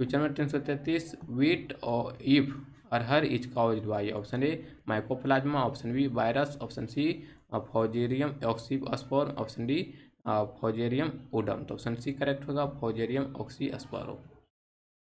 question number तीन सौ तैंतीस वीट और if arhar is caused by option A mycoplasma option B virus option C oxy oxysporum option D fusarium udum तो option C correct होगा oxy ऑक्सीस्पोरो